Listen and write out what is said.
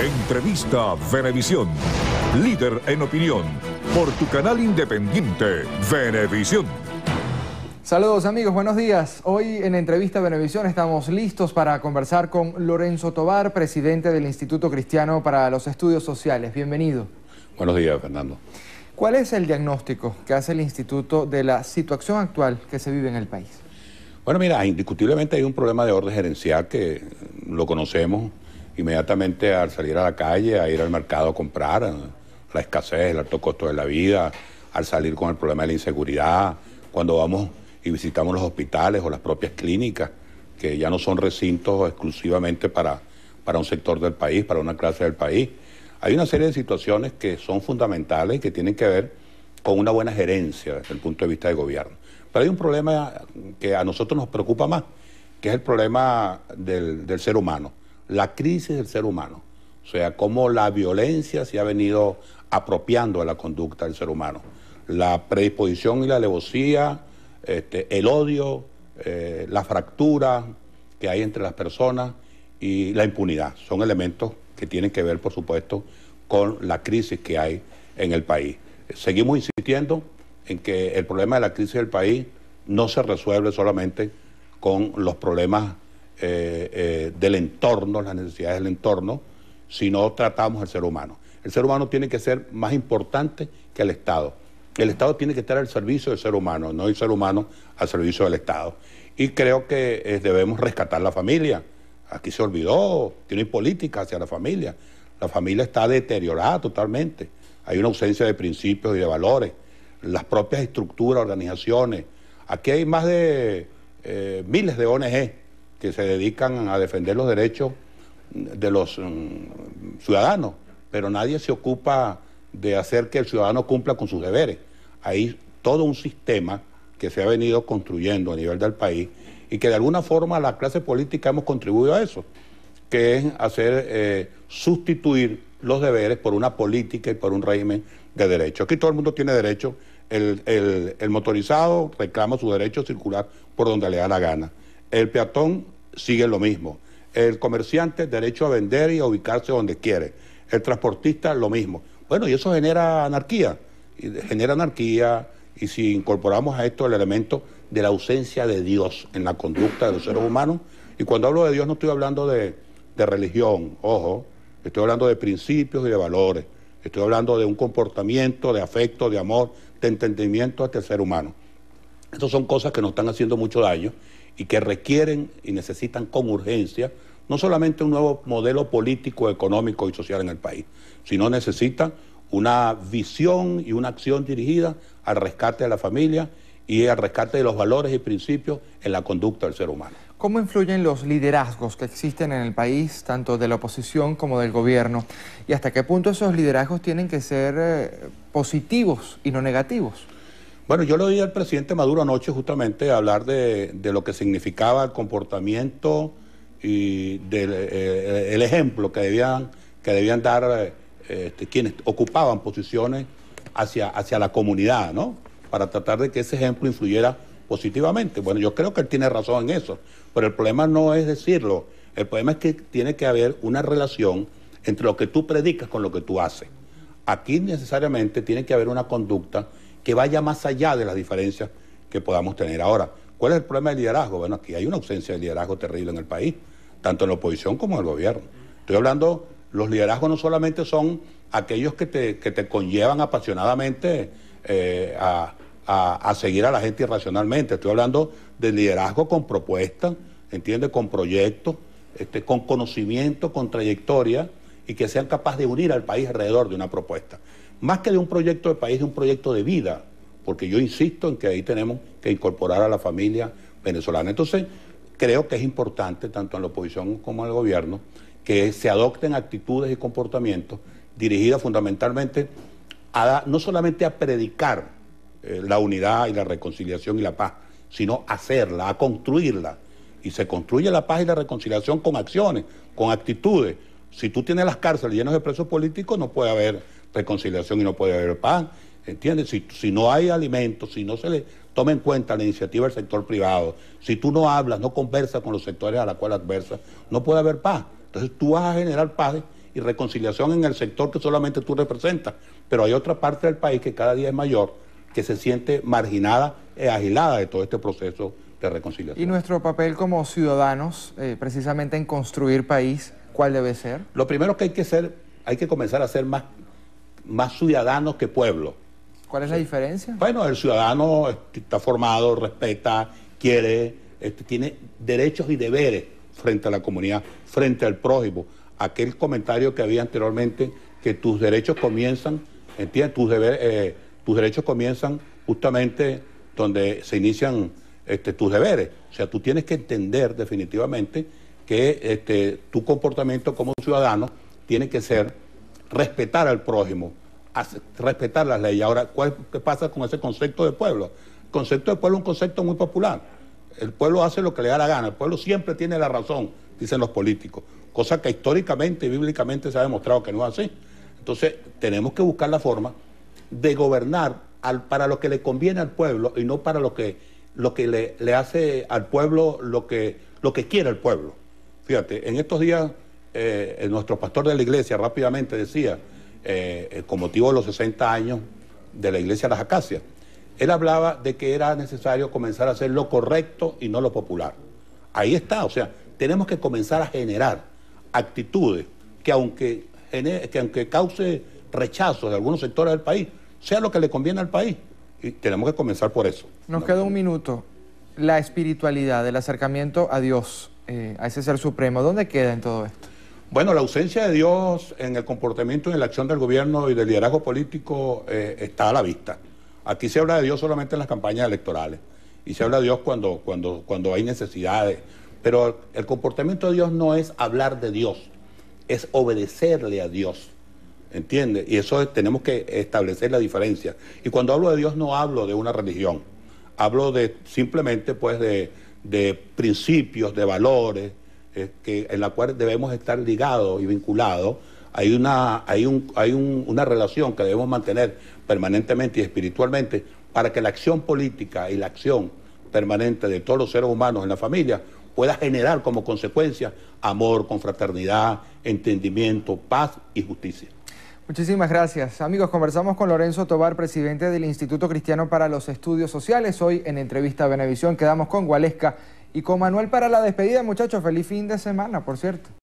Entrevista Venevisión. Líder en opinión. Por tu canal independiente, Venevisión. Saludos amigos, buenos días. Hoy en Entrevista Venevisión estamos listos para conversar con Lorenzo Tobar, presidente del Instituto Cristiano para los Estudios Sociales. Bienvenido. Buenos días, Fernando. ¿Cuál es el diagnóstico que hace el Instituto de la situación actual que se vive en el país? Bueno, mira, indiscutiblemente hay un problema de orden gerencial que lo conocemos inmediatamente al salir a la calle, a ir al mercado a comprar, eh, la escasez, el alto costo de la vida, al salir con el problema de la inseguridad, cuando vamos y visitamos los hospitales o las propias clínicas, que ya no son recintos exclusivamente para, para un sector del país, para una clase del país. Hay una serie de situaciones que son fundamentales y que tienen que ver con una buena gerencia desde el punto de vista del gobierno. Pero hay un problema que a nosotros nos preocupa más, que es el problema del, del ser humano la crisis del ser humano, o sea, cómo la violencia se ha venido apropiando de la conducta del ser humano. La predisposición y la alevosía, este, el odio, eh, la fractura que hay entre las personas y la impunidad son elementos que tienen que ver, por supuesto, con la crisis que hay en el país. Seguimos insistiendo en que el problema de la crisis del país no se resuelve solamente con los problemas eh, eh, del entorno, las necesidades del entorno, si no tratamos al ser humano. El ser humano tiene que ser más importante que el Estado. El Estado tiene que estar al servicio del ser humano, no el ser humano al servicio del Estado. Y creo que eh, debemos rescatar la familia. Aquí se olvidó tiene política hacia la familia. La familia está deteriorada totalmente. Hay una ausencia de principios y de valores. Las propias estructuras, organizaciones. Aquí hay más de miles de ONG que se dedican a defender los derechos de los mm, ciudadanos, pero nadie se ocupa de hacer que el ciudadano cumpla con sus deberes. Hay todo un sistema que se ha venido construyendo a nivel del país y que de alguna forma la clase política hemos contribuido a eso, que es hacer eh, sustituir los deberes por una política y por un régimen de derechos. Aquí todo el mundo tiene derecho, el, el motorizado reclama su derecho a circular por donde le da la gana. El peatón sigue lo mismo. El comerciante, derecho a vender y a ubicarse donde quiere. El transportista, lo mismo. Bueno, y eso genera anarquía. Y genera anarquía. Y si incorporamos a esto el elemento de la ausencia de Dios en la conducta de los seres humanos, y cuando hablo de Dios no estoy hablando de, de religión, ojo, estoy hablando de principios y de valores, estoy hablando de un comportamiento, de afecto, de amor, de entendimiento hacia el ser humano. Estas son cosas que nos están haciendo mucho daño y que requieren y necesitan con urgencia no solamente un nuevo modelo político, económico y social en el país, sino necesitan una visión y una acción dirigida al rescate de la familia y al rescate de los valores y principios en la conducta del ser humano. ¿Cómo influyen los liderazgos que existen en el país, tanto de la oposición como del gobierno? ¿Y hasta qué punto esos liderazgos tienen que ser eh, positivos y no negativos? Bueno, yo le oí al presidente Maduro anoche justamente hablar de, lo que significaba el comportamiento y del eh, eh, el ejemplo que debían, que debían dar eh, este, quienes ocupaban posiciones hacia, hacia la comunidad, ¿no? Para tratar de que ese ejemplo influyera positivamente. Bueno, yo creo que él tiene razón en eso, pero el problema no es decirlo, el problema es que tiene que haber una relación entre lo que tú predicas con lo que tú haces. Aquí necesariamente tiene que haber una conducta que vaya más allá de las diferencias que podamos tener ahora. ¿Cuál es el problema del liderazgo? Bueno, aquí hay una ausencia de liderazgo terrible en el país, tanto en la oposición como en el gobierno. Estoy hablando, los liderazgos no solamente son aquellos que te, conllevan apasionadamente eh, a, seguir a la gente irracionalmente, estoy hablando de liderazgo con propuestas, entiende, Con proyectos, este, con conocimiento, con trayectoria y que sean capaces de unir al país alrededor de una propuesta más que de un proyecto de país, de un proyecto de vida, porque yo insisto en que ahí tenemos que incorporar a la familia venezolana. Entonces, creo que es importante, tanto en la oposición como en el gobierno, que se adopten actitudes y comportamientos dirigidas fundamentalmente a, no solamente a predicar eh, la unidad y la reconciliación y la paz, sino a hacerla, a construirla. Y se construye la paz y la reconciliación con acciones, con actitudes. Si tú tienes las cárceles llenas de presos políticos, no puede haber reconciliación y no puede haber paz. ¿Entiendes? Si, si no hay alimentos, si no se le toma en cuenta la iniciativa del sector privado, si tú no hablas, no conversas con los sectores a la cual adversas, no puede haber paz. Entonces tú vas a generar paz y reconciliación en el sector que solamente tú representas. Pero hay otra parte del país que cada día es mayor, que se siente marginada e agilada de todo este proceso de reconciliación. ¿Y nuestro papel como ciudadanos, eh, precisamente en construir país, cuál debe ser? Lo primero que hay que hacer, hay que comenzar a ser más más ciudadanos que pueblo. ¿Cuál es la diferencia? Bueno, el ciudadano está formado, respeta, quiere, este, tiene derechos y deberes frente a la comunidad, frente al prójimo. Aquel comentario que había anteriormente, que tus derechos comienzan, ¿entiendes? Tus, eh, tus derechos comienzan justamente donde se inician este, tus deberes. O sea, tú tienes que entender definitivamente que este, tu comportamiento como ciudadano tiene que ser respetar al prójimo, respetar las leyes. Ahora, ¿qué pasa con ese concepto de pueblo? El concepto de pueblo es un concepto muy popular. El pueblo hace lo que le da la gana, el pueblo siempre tiene la razón, dicen los políticos, cosa que históricamente y bíblicamente se ha demostrado que no es así. Entonces, tenemos que buscar la forma de gobernar para lo que le conviene al pueblo y no para lo que, lo que le, hace al pueblo lo que, lo que quiere el pueblo. Fíjate, en estos días eh, eh, nuestro pastor de la iglesia rápidamente decía, eh, con motivo de los 60 años de la iglesia de las Acacias, él hablaba de que era necesario comenzar a hacer lo correcto y no lo popular. Ahí está, o sea, tenemos que comenzar a generar actitudes que aunque, que aunque cause rechazo de algunos sectores del país, sea lo que le conviene al país. Y tenemos que comenzar por eso. Nos queda un minuto. La espiritualidad, el acercamiento a Dios, a ese ser supremo, ¿dónde queda en todo esto? Bueno, la ausencia de Dios en el comportamiento y en la acción del gobierno y del liderazgo político eh, está a la vista. Aquí se habla de Dios solamente en las campañas electorales y se habla de Dios cuando, cuando, cuando hay necesidades. Pero el comportamiento de Dios no es hablar de Dios, es obedecerle a Dios. ¿Entiendes? Y eso tenemos que establecer la diferencia. Y cuando hablo de Dios no hablo de una religión, hablo de simplemente pues de, de principios, de valores, en la cual debemos estar ligados y vinculados. Hay, una, hay, un, hay una relación que debemos mantener permanentemente y espiritualmente para que la acción política y la acción permanente de todos los seres humanos en la familia pueda generar como consecuencia amor, confraternidad, entendimiento, paz y justicia. Muchísimas gracias. Amigos, conversamos con Lorenzo Tobar, presidente del Instituto Cristiano para los Estudios Sociales, hoy en Entrevista a Benevisión. Quedamos con Gualesca. Y con Manuel para la despedida, muchachos, feliz fin de semana, por cierto.